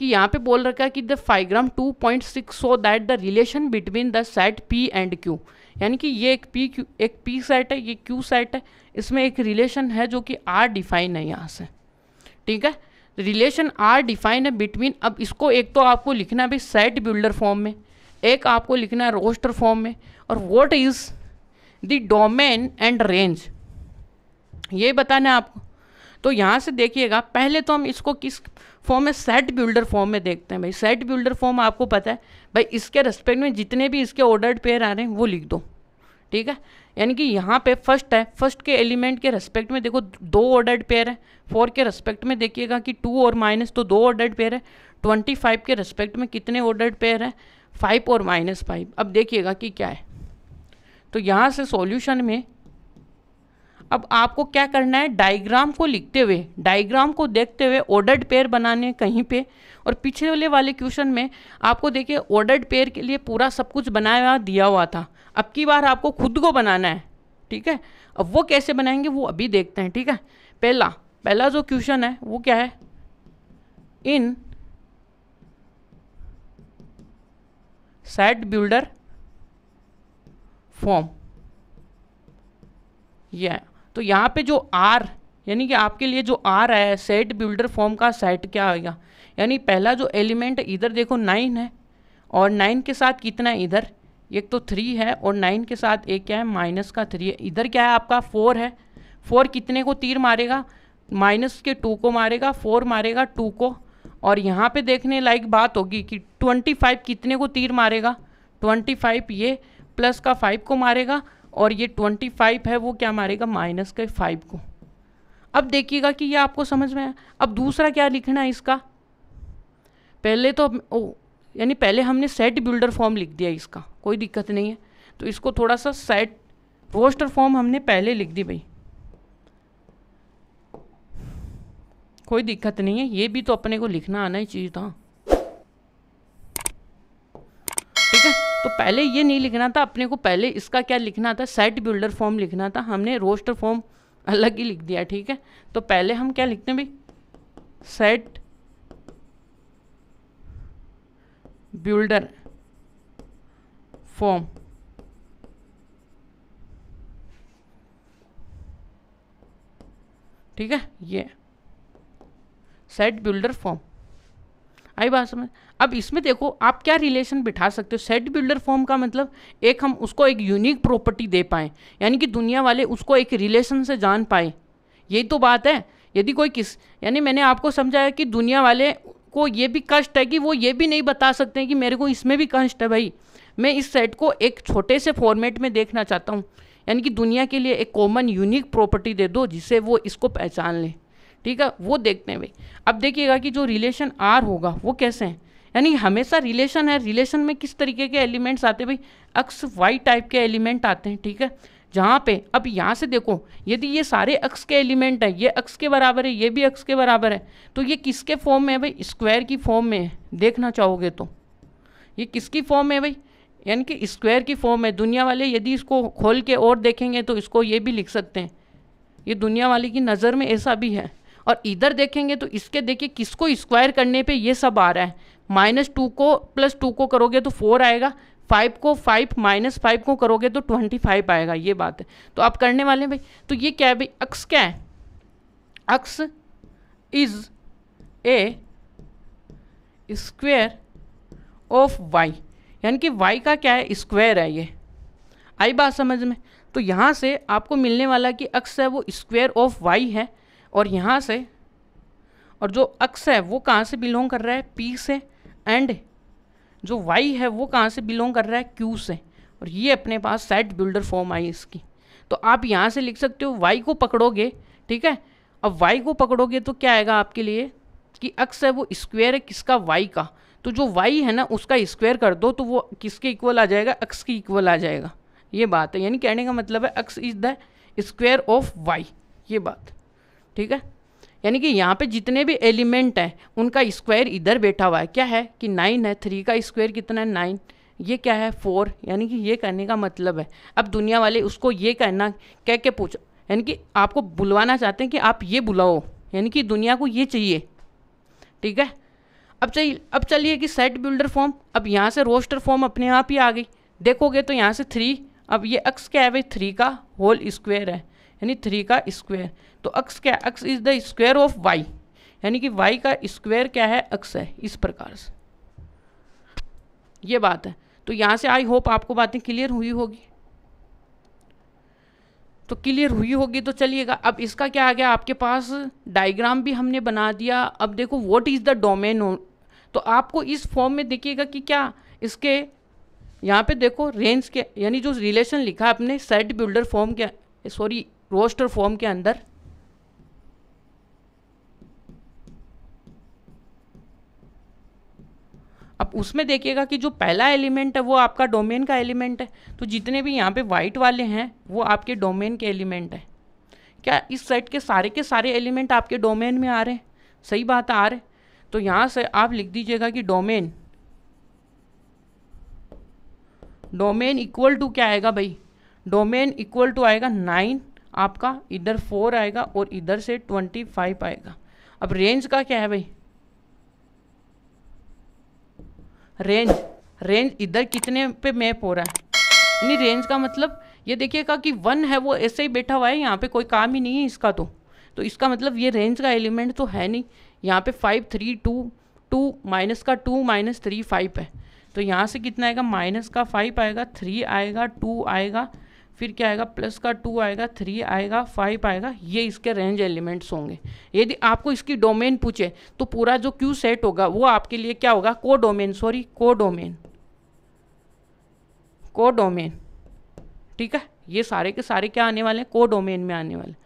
कि यहाँ पे बोल रखा है कि द फाइग्राम 2.6 so that the relation between the set P and Q यानी कि ये एक पी क्यू एक पी सेट है ये क्यू सेट है इसमें एक रिलेशन है जो कि आर डिफाइन है यहाँ से ठीक है रिलेशन आर डिफाइन है बिटवीन अब इसको एक तो आपको लिखना है भाई सेट बिल्डर फॉर्म में एक आपको लिखना है रोस्टर फॉर्म में और what is the domain and range ये बताना है आपको तो यहाँ से देखिएगा पहले तो हम इसको किस फॉर्म में सेट बिल्डर फॉर्म में देखते हैं भाई सेट बिल्डर फॉर्म आपको पता है भाई इसके रेस्पेक्ट में जितने भी इसके ऑर्डर्ड पेयर आ रहे हैं वो लिख दो ठीक है यानी कि यहाँ पे फर्स्ट है फर्स्ट के एलिमेंट के रेस्पेक्ट में देखो दो ऑर्डर्ड पेयर है फोर के रेस्पेक्ट में देखिएगा कि टू और माइनस तो दो ऑर्डर्ड पेयर है ट्वेंटी फाइव के रेस्पेक्ट में कितने ऑर्डर्ड पेयर है फाइव और माइनस फाइव अब देखिएगा कि क्या है तो यहाँ से सॉल्यूशन में अब आपको क्या करना है डायग्राम को लिखते हुए डायग्राम को देखते हुए ऑर्डर्ड पेयर बनाने कहीं पे और पिछले वाले वाले क्वेश्चन में आपको देखिए ऑर्डर्ड पेयर के लिए पूरा सब कुछ बनाया हुआ दिया हुआ था अब की बार आपको खुद को बनाना है ठीक है अब वो कैसे बनाएंगे वो अभी देखते हैं ठीक है पहला पहला जो क्वेश्चन है वो क्या है इन सेट बिल्डर फॉर्म यह तो यहाँ पे जो आर यानी कि आपके लिए जो आर आया है सेट बिल्डर फॉर्म का सेट क्या आएगा यानी पहला जो एलिमेंट इधर देखो नाइन है और नाइन के साथ कितना है इधर एक तो थ्री है और नाइन के साथ एक क्या है माइनस का थ्री है इधर क्या है आपका फोर है फोर कितने को तीर मारेगा माइनस के टू को मारेगा फोर मारेगा टू को और यहाँ पे देखने लाइक बात होगी कि ट्वेंटी फाइव कितने को तीर मारेगा ट्वेंटी फाइव ये प्लस का फाइव को मारेगा और ये ट्वेंटी फाइव है वो क्या मारेगा माइनस के फाइव को अब देखिएगा कि ये आपको समझ में आया अब दूसरा क्या लिखना है इसका पहले तो ओ यानी पहले हमने सेट बिल्डर फॉर्म लिख दिया इसका कोई दिक्कत नहीं है तो इसको थोड़ा सा सेट रोस्टर फॉर्म हमने पहले लिख दी भाई कोई दिक्कत नहीं है ये भी तो अपने को लिखना आना ही चाहिए था पहले ये नहीं लिखना था अपने को पहले इसका क्या लिखना था सेट बिल्डर फॉर्म लिखना था हमने रोस्टर फॉर्म अलग ही लिख दिया ठीक है तो पहले हम क्या लिखते हैं भाई सेट बिल्डर फॉर्म ठीक है ये सेट बिल्डर फॉर्म आई बात समझ अब इसमें देखो आप क्या रिलेशन बिठा सकते हो सेट बिल्डर फॉर्म का मतलब एक हम उसको एक यूनिक प्रॉपर्टी दे पाएँ यानी कि दुनिया वाले उसको एक रिलेशन से जान पाएँ यही तो बात है यदि कोई किस यानी मैंने आपको समझाया कि दुनिया वाले को ये भी कष्ट है कि वो ये भी नहीं बता सकते कि मेरे को इसमें भी कष्ट है भाई मैं इस सेट को एक छोटे से फॉर्मेट में देखना चाहता हूँ यानी कि दुनिया के लिए एक कॉमन यूनिक प्रॉपर्टी दे दो जिससे वो इसको पहचान लें ठीक है वो देखते हैं भाई अब देखिएगा कि जो रिलेशन आर होगा वो कैसे हैं यानी हमेशा रिलेशन है रिलेशन में किस तरीके के एलिमेंट्स आते हैं भाई अक्स वाई टाइप के एलिमेंट आते हैं ठीक है जहाँ पे अब यहाँ से देखो यदि ये सारे अक्स के एलिमेंट है ये अक्स के बराबर है ये भी अक्स के बराबर है तो ये किसके फॉर्म में है भाई स्क्वायर की फॉर्म में है देखना चाहोगे तो ये किसकी फॉर्म है भाई यानी कि स्क्वायर की फॉर्म है दुनिया वाले यदि इसको खोल के और देखेंगे तो इसको ये भी लिख सकते हैं ये दुनिया वाले की नज़र में ऐसा भी है और इधर देखेंगे तो इसके देखिए किसको स्क्वायर करने पे ये सब आ रहा है माइनस टू को प्लस टू को करोगे तो फोर आएगा फाइव को फाइव माइनस फाइव को करोगे तो ट्वेंटी फाइव आएगा ये बात है तो आप करने वाले हैं भाई तो ये क्या है भाई अक्स क्या है x is a square of Y यानी कि वाई का क्या है स्क्वायर है ये आई बात समझ में तो यहाँ से आपको मिलने वाला कि अक्स है वो स्क्वायर ऑफ वाई है और यहाँ से और जो अक्स है वो कहाँ से बिलोंग कर रहा है पी से एंड जो वाई है वो कहाँ से बिलोंग कर रहा है क्यू से और ये अपने पास सेट बिल्डर फॉर्म आई इसकी तो आप यहाँ से लिख सकते हो वाई को पकड़ोगे ठीक है अब वाई को पकड़ोगे तो क्या आएगा आपके लिए कि अक्स है वो स्क्वेयर है किसका वाई का तो जो वाई है ना उसका स्क्वेयर कर दो तो वो किसके इक्वल आ जाएगा अक्स के इक्वल आ जाएगा ये बात है यानी कहने का मतलब है x is the square of y ये बात ठीक है यानी कि यहाँ पे जितने भी एलिमेंट हैं उनका स्क्वायर इधर बैठा हुआ है क्या है कि नाइन है थ्री का स्क्वायर कितना है नाइन ये क्या है फोर यानी कि ये कहने का मतलब है अब दुनिया वाले उसको ये कहना कह के पूछो यानी कि आपको बुलवाना चाहते हैं कि आप ये बुलाओ यानी कि दुनिया को ये चाहिए ठीक है अब चाहिए अब चलिए कि सेट बिल्डर फॉर्म अब यहाँ से रोस्टर फॉर्म अपने आप ही आ गई देखोगे तो यहाँ से थ्री अब ये एक्स क्या है भाई थ्री का होल स्क्वेयर है यानी थ्री का स्क्वायर तो अक्स क्या x is the square of Y यानी कि वाई का स्क्वायर क्या है अक्स है इस प्रकार से ये बात है तो यहाँ से आई होप आपको बातें क्लियर हुई होगी तो क्लियर हुई होगी तो चलिएगा अब इसका क्या आ गया आपके पास डायग्राम भी हमने बना दिया अब देखो वॉट इज़ द डोमेन तो आपको इस फॉर्म में देखिएगा कि क्या इसके यहाँ पे देखो रेंज के यानी जो रिलेशन लिखा है सेट बिल्डर फॉर्म के सॉरी रोस्टर फॉर्म के अंदर अब उसमें देखिएगा कि जो पहला एलिमेंट है वो आपका डोमेन का एलिमेंट है तो जितने भी यहाँ पे वाइट वाले हैं वो आपके डोमेन के एलिमेंट है क्या इस सेट के सारे के सारे एलिमेंट आपके डोमेन में आ रहे हैं सही बात आ रहे तो यहाँ से आप लिख दीजिएगा कि डोमेन डोमेन इक्वल टू क्या आएगा भाई डोमेन इक्वल टू आएगा नाइन आपका इधर फोर आएगा और इधर से ट्वेंटी फाइव आएगा अब रेंज का क्या है भाई रेंज रेंज इधर कितने पे मैप हो रहा है नहीं रेंज का मतलब ये देखिएगा कि वन है वो ऐसे ही बैठा हुआ है यहाँ पे कोई काम ही नहीं है इसका तो तो इसका मतलब ये रेंज का एलिमेंट तो है नहीं यहाँ पे five three two two minus का टू माइनस थ्री फाइव है तो यहाँ से कितना आएगा माइनस का फाइव आएगा थ्री आएगा टू आएगा फिर क्या आएगा प्लस का टू आएगा थ्री आएगा फाइव आएगा ये इसके रेंज एलिमेंट्स होंगे यदि आपको इसकी डोमेन पूछे तो पूरा जो क्यू सेट होगा वो आपके लिए क्या होगा को डोमेन सॉरी को डोमेन को डोमेन ठीक है ये सारे के सारे क्या आने वाले हैं को डोमेन में आने वाले